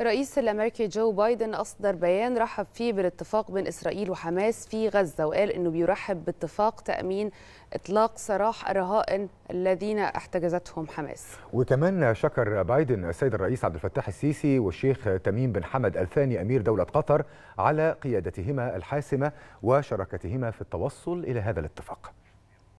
رئيس الأمريكي جو بايدن أصدر بيان رحب فيه بالاتفاق بين إسرائيل وحماس في غزة وقال أنه بيرحب باتفاق تأمين إطلاق سراح الرهائن الذين احتجزتهم حماس وكمان شكر بايدن السيد الرئيس عبد الفتاح السيسي والشيخ تميم بن حمد الثاني أمير دولة قطر على قيادتهما الحاسمة وشراكتهما في التوصل إلى هذا الاتفاق